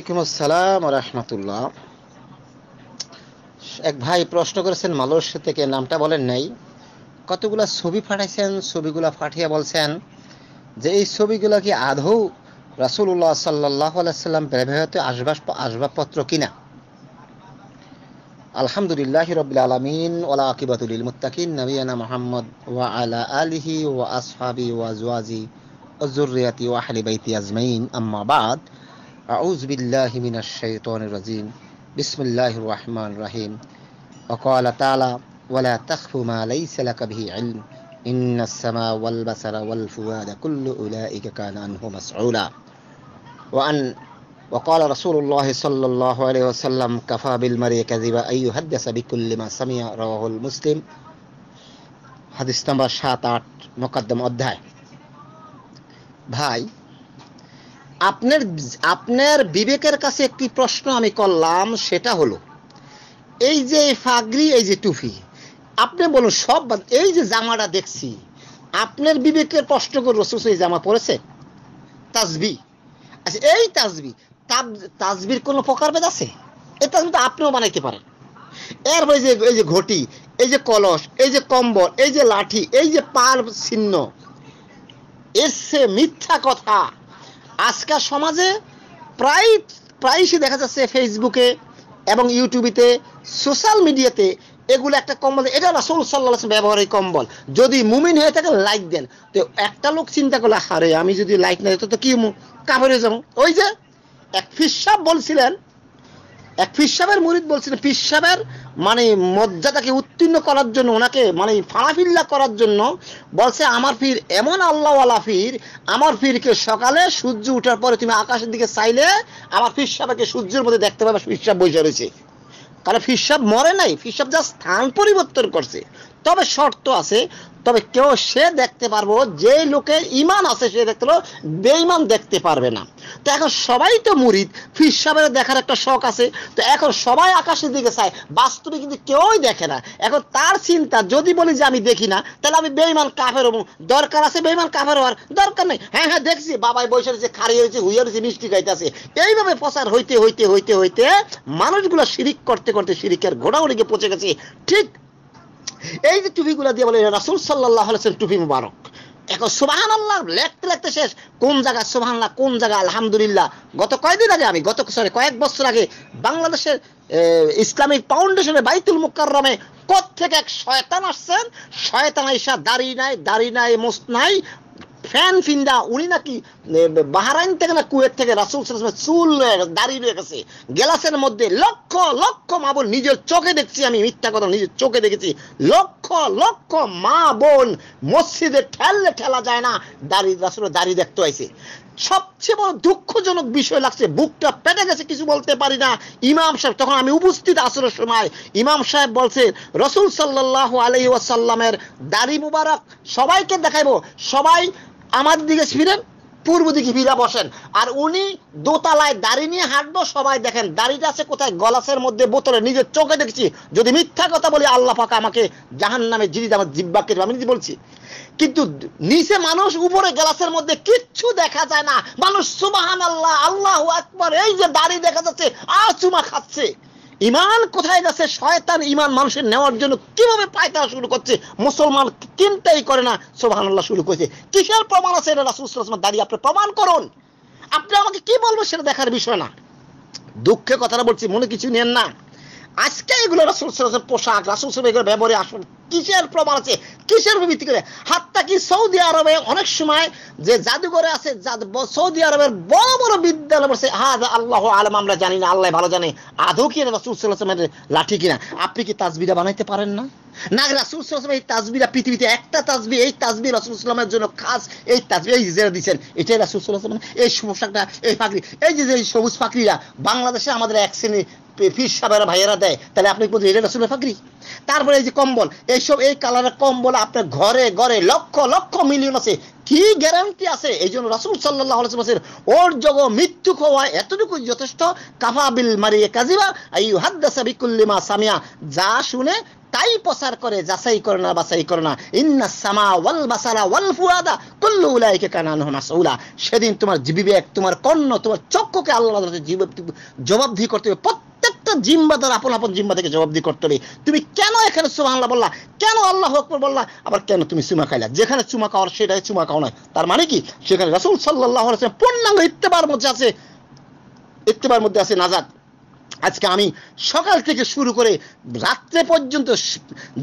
আলাইকুম আসসালাম রহমতুল্লাহ এক ভাই প্রশ্ন করেছেন মালয়েশিয়া থেকে নামটা বলেন নাই কতগুলা ছবি ছবিগুলা বলছেন যে এই কি রাসুল্লাহ সাল্লাহ আলাইসাল্লাম ব্যবহৃত আসবাস আসবাবপত্র কিনা আলহামদুলিল্লাহ আলমিন ওলা আকিবাতুল নবীনা মোহাম্মদ ওয়া আলা আলিহি ওয়া ওয়া জুয়াজি ওয়া আজমাইন আম্মাবাদ বাদ أعوذ بالله من الشيطان الرجيم بسم الله الرحمن الرحيم وقال تعالى ولا تخف ما ليس لك به علم إن السماء والبصر والفؤاد كل أولئك كان عنه مسؤولا وأن وقال رسول الله صلى الله عليه وسلم كفى بالمرء كذبا أن يحدث بكل ما سمع رواه المسلم حديث نمبر সাত مقدم أدهاي অধ্যায় আপনার আপনার বিবেকের কাছে একটি প্রশ্ন আমি করলাম সেটা হলো এই যে ফাগরি এই যে টুপি আপনি বলুন সব এই যে জামাটা দেখছি আপনার বিবেকের প্রশ্ন করে সুস এই জামা পরেছে তাজবি আচ্ছা এই তাজবি তাজবির কোনো প্রকারভেদ আছে এই তাজবি তো আপনিও বানাইতে পারেন এরপর যে এই যে ঘটি এই যে কলস এই যে কম্বল এই যে লাঠি এই যে পাল চিহ্ন এর সে মিথ্যা কথা আজকাল সমাজে প্রায় প্রায়শই দেখা যাচ্ছে ফেসবুকে এবং ইউটিউবিতে সোশ্যাল মিডিয়াতে এগুলো একটা কম্বল এটা রাসুল সাল্লাহ ব্যবহারের কম্বল যদি মুমিন হয়ে থাকে লাইক দেন তো একটা লোক চিন্তা করলে হারে আমি যদি লাইক না দিত তো কি কাপড়ে যাবো ওই যে এক ফিস বলছিলেন এক পিসাবের মুরিদ বলছেন পিসাবের মানে মর্যাদাকে উত্তীর্ণ করার জন্য ওনাকে মানে ফাঁড়াফিল্লা করার জন্য বলছে আমার ফির এমন আল্লাহওয়ালা ফির আমার ফিরকে সকালে সূর্য উঠার পরে তুমি আকাশের দিকে চাইলে আমার ফিরসাবাকে সূর্যের মধ্যে দেখতে পাবে ফিরসাব বসে রয়েছে কারণ ফিরসাব মরে নাই ফিরসাব যা স্থান পরিবর্তন করছে তবে শর্ত আছে তবে কেউ সে দেখতে পারবো যে লোকের ইমান আছে সে দেখতে পারবো বেঈমান দেখতে পারবে না তো এখন সবাই তো মুড়িদ ফির সাহেবের দেখার একটা শখ আছে তো এখন সবাই আকাশের দিকে চায় বাস্তবে কিন্তু কেউই দেখে না এখন তার চিন্তা যদি বলি যে আমি দেখি না তাহলে আমি বেইমান কাফের হবো দরকার আছে বেইমান কাফের হওয়ার দরকার নেই হ্যাঁ হ্যাঁ দেখছি বাবাই বসে রয়েছে খারি হয়েছে হুইয়ে হয়েছে মিষ্টি খাইতেছে এইভাবে প্রচার হইতে হইতে হইতে হইতে মানুষগুলো সিরিক করতে করতে সিরিকের শিরিকের ঘোড়াউড়িকে পচে গেছে ঠিক এই যে টুপিগুলো দিয়ে বলে রাসুল সাল্লাহ টুপি মুবারক এখন সুবাহান আল্লাহ লেখতে লেখতে শেষ কোন জায়গা আল্লাহ কোন জায়গা আলহামদুলিল্লাহ গত কয়েকদিন আগে আমি গত সরি কয়েক বছর আগে বাংলাদেশের ইসলামিক ফাউন্ডেশনের বাইতুল কত থেকে এক শয়তান আসছেন শয়তান আইসা দাড়ি নাই দাড়ি নাই মোস্ত নাই ফ্যান ফিন্দা উনি নাকি বাহারাইন থেকে না কুয়েত থেকে রাসুল সালামের চুল দাঁড়িয়ে রয়ে গেছে গ্লাসের মধ্যে লক্ষ লক্ষ মা বোন নিজের চোখে দেখছি আমি মিথ্যা কথা নিজের চোখে দেখেছি লক্ষ লক্ষ মা বোন মসজিদে ঠেললে ঠেলা যায় না দাঁড়িয়ে রাসুল দাঁড়িয়ে দেখতে আইছে সবচেয়ে বড় দুঃখজনক বিষয় লাগছে বুকটা পেটে গেছে কিছু বলতে পারি না ইমাম সাহেব তখন আমি উপস্থিত আসরের সময় ইমাম সাহেব বলছে রসুল সাল্লাহ আলহি ওয়াসাল্লামের দাড়ি মুবারক সবাইকে দেখাইবো সবাই আমার দিকে ফিরেন পূর্ব দিকে ফিরা বসেন আর উনি দোতলায় দাড়ি নিয়ে হাঁটবো সবাই দেখেন দাড়িটা আছে কোথায় গলাসের মধ্যে বোতলে নিজের চোখে দেখছি যদি মিথ্যা কথা বলি আল্লাহ ফাঁকা আমাকে জাহান নামে জিদি আমার জিব্বাকে আমি নিজে বলছি কিন্তু নিচে মানুষ উপরে গ্লাসের মধ্যে কিচ্ছু দেখা যায় না মানুষ সুবাহান আল্লাহ আল্লাহ একবার এই যে দাড়ি দেখা যাচ্ছে আচুমা খাচ্ছে ইমান কোথায় গেছে শয়তান ইমান মানুষের নেওয়ার জন্য কিভাবে পায়তা শুরু করছে মুসলমান চিন্তাই করে না সোভানাল্লাহ শুরু করেছে কিসের প্রমাণ আছে এটা রাসুলসলামের দাঁড়িয়ে আপনি প্রমাণ করুন আপনি আমাকে কি বলবো সেটা দেখার বিষয় না দুঃখের কথাটা বলছি মনে কিছু নেন না আজকে এগুলো রাসুল পোশাক রাসুল এগুলো ব্যবহারে আসুন কিসের প্রমাণ আছে কিসের ভিত্তি করে হাতটা কি সৌদি আরবে অনেক সময় যে জাদুঘরে আছে সৌদি আরবের বড় বড় বিদ্যালয় পড়ছে হা আল্লাহ আলম আমরা জানি না আল্লাহ ভালো জানে আদৌ কি রাসুলসাল্লামের লাঠি কিনা আপনি কি তাজবিরা বানাইতে পারেন না না রাসুল সাল্লাম এই তাজবিরা পৃথিবীতে একটা তাজবি এই তাজবি রাসুল সাল্লামের জন্য খাস এই তাজবি এই দিচ্ছেন এটাই রাসুল এই এই পাখি এই যে সবুজ বাংলাদেশে আমাদের এক শ্রেণীর ফিস সাবেরা ভাইয়েরা দেয় তাহলে আপনি বলছেন এটা রসুলের ফাকরি তারপরে এই যে কম্বল এইসব এই কালারের কম্বল আপনার ঘরে ঘরে লক্ষ লক্ষ মিলিয়ন আছে কি গ্যারান্টি আছে এই জন্য রাসুল সাল্লাহ আলসালামের ওর জগ মৃত্যু হওয়া এতটুকু যথেষ্ট কাফাবিল মারিয়ে কাজিবা এই হাদ্দাসা বিকুল্লিমা সামিয়া যা শুনে তাই প্রচার করে যাচাই করে না বাছাই করে না ইন্না সামা ওয়াল বাসারা ওয়াল ফুয়াদা কুল্লু উলাইকে কানান মাসউলা সেদিন তোমার বিবেক তোমার কর্ণ তোমার চক্ষুকে আল্লাহ জবাবদিহি করতে হবে প্রত্যেকটা জিম্বা তার আপন আপন জিম্বা থেকে জবাবদি করতে হবে তুমি কেন এখানে সুমাহ বললা কেন আল্লাহ আকবর বললা আবার কেন তুমি চুমা খাইলা যেখানে চুমা খাওয়ার সেটাই চুমা খাওয়া নয় তার মানে কি সেখানে রাসুল সাল্লাহ পূর্ণাঙ্গ ইত্তেবার মধ্যে আছে ইত্তেবার মধ্যে আছে নাজাদ আজকে আমি সকাল থেকে শুরু করে রাত্রে পর্যন্ত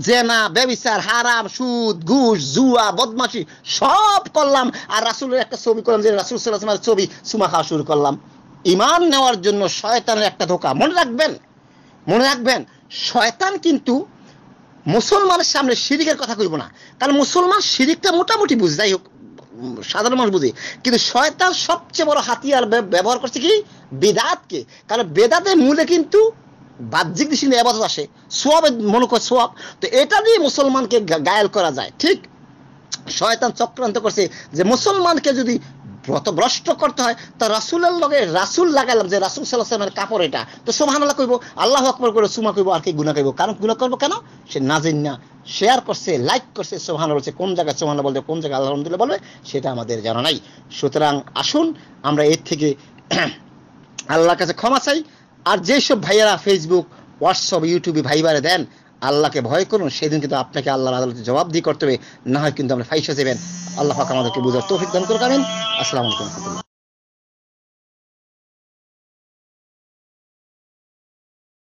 জেনা ব্যবিচার হারাম সুদ ঘুষ জুয়া বদমাসি সব করলাম আর রাসুলের একটা ছবি করলাম যে রাসুল সাল্লাহ ছবি সুমা খাওয়া শুরু করলাম ইমান নেওয়ার জন্য শয়তানের একটা ধোকা মনে রাখবেন মনে রাখবেন শয়তান কিন্তু মুসলমানের সামনে শিরিকের কথা কইব না কারণ মুসলমান শিরিকটা মোটামুটি বুঝ যাই হোক সাধারণ মানুষ বুঝি কিন্তু শয়তান সবচেয়ে বড় হাতিয়ার ব্যবহার করছে কি বেদাতকে কারণ বেদাতের মূলে কিন্তু বাহ্যিক দৃষ্টি নিয়ে আবাদত আসে সোয়াবের মনে করে সোয়াব তো এটা দিয়ে মুসলমানকে গায়েল করা যায় ঠিক শয়তান চক্রান্ত করছে যে মুসলমানকে যদি পথভ্রষ্ট করতে হয় তা রাসুলের লগে রাসুল লাগালাম যে রাসুল সাল্লাহামের কাপড় এটা তো সোহানাল্লাহ কইব আল্লাহ আকবর করে সুমা কইব আর কি গুণা কইব কারণ গুণা করবো কেন সে নাজিন না শেয়ার করছে লাইক করছে সোহান বলছে কোন জায়গায় সোহান বলবে কোন জায়গায় আল্লাহ রহমদুল্লাহ বলবে সেটা আমাদের জানা নাই সুতরাং আসুন আমরা এর থেকে আল্লাহর কাছে ক্ষমা চাই আর যেসব ভাইয়েরা ফেসবুক হোয়াটসঅ্যাপ ইউটিউবে ভাইবারে দেন আল্লাহকে ভয় করুন সেদিন কিন্তু আপনাকে আল্লাহর আদালতে দিয়ে করতে হবে না হয় কিন্তু আমরা ফাইসা দেবেন আল্লাহ আমাদেরকে বুঝার তো সিদ্ধান্ত করে আসসালামু আলাইকুম